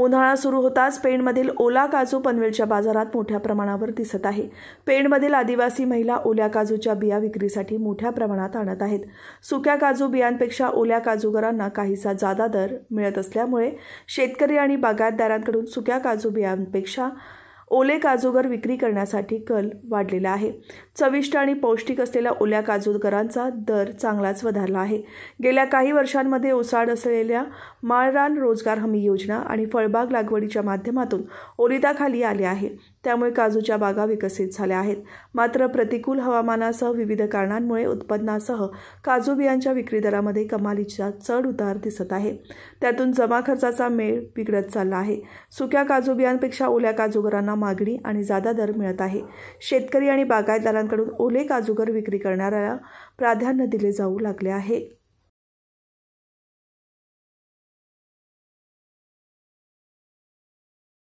उन्हाळा सुरू होताच पेणमधील ओला काजू पनवेलच्या बाजारात मोठ्या प्रमाणावर दिसत आहे पेणमधील आदिवासी महिला ओल्या काजूच्या बिया विक्रीसाठी मोठ्या प्रमाणात आणत आहेत सुक्या काजू बियांपेक्षा ओल्या काजूगरांना काहीसा जादा दर मिळत असल्यामुळे शेतकरी आणि बागायतदारांकडून सुक्या काजू बियांपेक्षा ओले काजूगर विक्री करण्यासाठी कल वाढलेला आहे चविष्ट आणि पौष्टिक असलेल्या ओल्या काजूगरांचा दर चांगलाच वधारला आहे गेल्या काही वर्षांमध्ये ओसाड असलेल्या माळरान रोजगार हमी योजना आणि फळबाग लागवडीच्या माध्यमातून ओलिताखाली आले आहे त्यामुळे काजूच्या बागा विकसित झाल्या आहेत मात्र प्रतिकूल हवामानासह विविध कारणांमुळे उत्पन्नासह काजू बियांच्या विक्री दरामध्ये कमालीचा चढ उतार दिसत आहे त्यातून जमा खर्चाचा मेळ बिघडत चालला आहे सुक्या काजू बियांपेक्षा ओल्या काजूगरांना मागणी आणि जादा दर मिळत आहे शेतकरी आणि बागायतदारांकडून ओले काजूगर विक्री करणाऱ्याला प्राधान्य दिले जाऊ लागले आहे